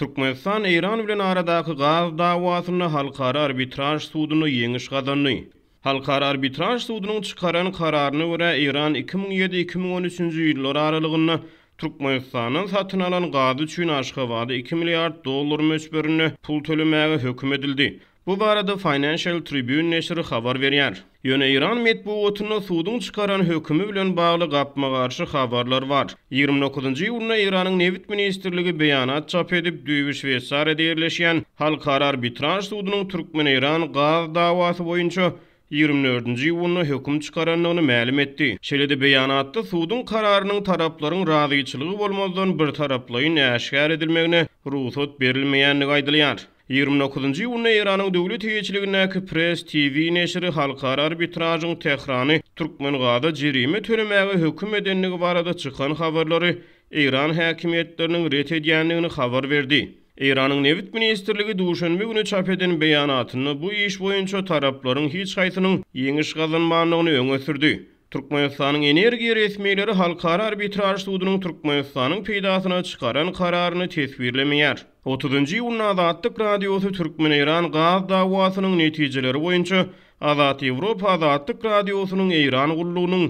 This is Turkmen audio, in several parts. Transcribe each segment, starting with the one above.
Türkmenistan Eýran bilen aradaky gaz dawasyny halkara arbitraj suduny ýeňiş gazany. Halkara arbitraj sudunyň çykaran kararyny görä Eýran 2007-2013-nji ýyllar aralygyna Türkmenistanyň satyn alan gaz üçin aşga 2 milliard dollar möçberini pul tölemäge hökm edildi. Bu barada Financial Tribune nesiri xabar berýär. Yöne İran metbuotuna sudun çıkaran hökümü bilen bağlı gapma qarşı xabarlar var. 29. yurna İran'ın nevit ministerliliği beyanat çap edip düyüviş ve sari deyirleşiyen hal karar bitranj suudunu Türkmen İran gaz davası boyunca 24-nji ýuwunda hökm çykaranyny maglum etdi. Şeýlede beýanatda suwdun kararynyň taraplaryň razyçylygy bolmazdan bir taraply näşgär edilmegine ruhsat berilmeýändigi aýdylýar. 29-njy ýylda Iranyň döwlet ýetirgiçiliginde pres, TV näşri halkara arbitrajyň täkrarany türkmen gada jerimi törmäge hökm edenligi barada çykan habarlary Iran häkimetleriniň ret edýändigini habar berdi. Iranyň Nevit ministrligi duşanmy güni çap eden beýanatyny bu iş boýunça taraplaryň hiç gaýtynyň ýeňiş gazanmagyny öňe Türkmenistan'ın energi resmileri halkara arbitraj sudunun Türkmenistan'ın peydasına çıkaran kararını tesvirlemeyer. 30-nji ýylyň Radyosu radiosu Türkmen Iran gaz dawasynyň netijeleri boýunça Azat evropa azatlyk radiosynyň Iran gullugynyň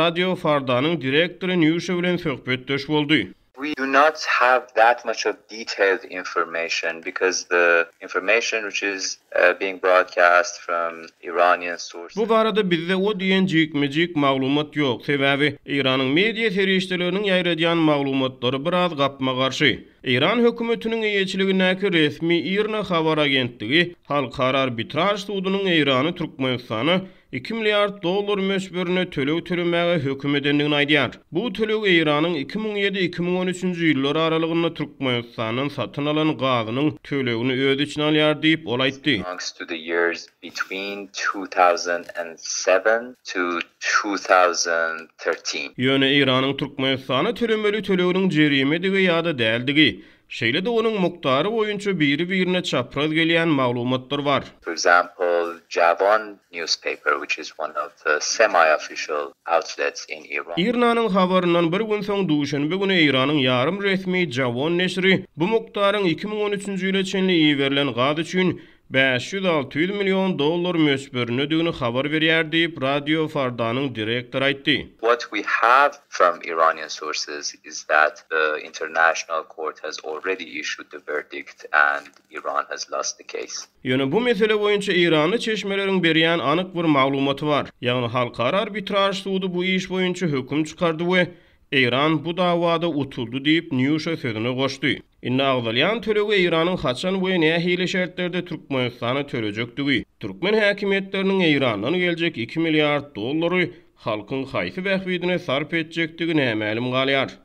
radio fardanyň direktory Nyusha bilen söhbetdeş boldy. we do not have that much of detailed information because the information which is uh, being broadcast from Iranian sources Bu barada bizde o diyen maglumat yok sebebi Iranyň media serhişdelerini ýaýradýan maglumatlary biraz gapma-garşy İran hökümetinin eýetçiligi näki resmi Irna habar agentligi hal karar bitraj suudunyň Irany Türkmenistany 2 milyar dollar möçberini tölü tölümäge hökm edendigini Bu tölü Iranyň 2007-2013-nji ýyllar aralygynda Türkmenistanyň satyn alan gazynyň tölegini öz üçin alýar diýip ol 2007 2013. Ýöne Iranyň Türkmenistany tölemeli tölegini jerime diýip ýa-da däldigi. Şeýle de onuň mukdary boýunça biri-birine çapraz gelýän maglumatlar bar. For example, Javon newspaper, which is Iranyň habarynyň bir gün soň duşanby güni Iranyň ýarym resmi Javon neşri bu mukdaryň 2013-nji ýyla çenli iýerlen gady üçin 500-600 milyon dollar mösbörünü düğünü xabar veriyer deyip Radio Farda'nın direktor aytti. What bu mesele boyunca İran'ı çeşmelerin beriyen anık bir malumatı var. Yani halkar arbitraj suudu bu iş boyunca hüküm çıkardı ve İran bu davada utuldu deyip Nyusha sözünü koştu. Inna Agdalyan töröge İranın haçan we näe hili şertlerde Türkmenistany töröjekdigi. Türkmen häkimetleriniň İrandan geljek 2 milliard dollary halkyň haýsy bähwidine sarp etjekdigi näme galýar.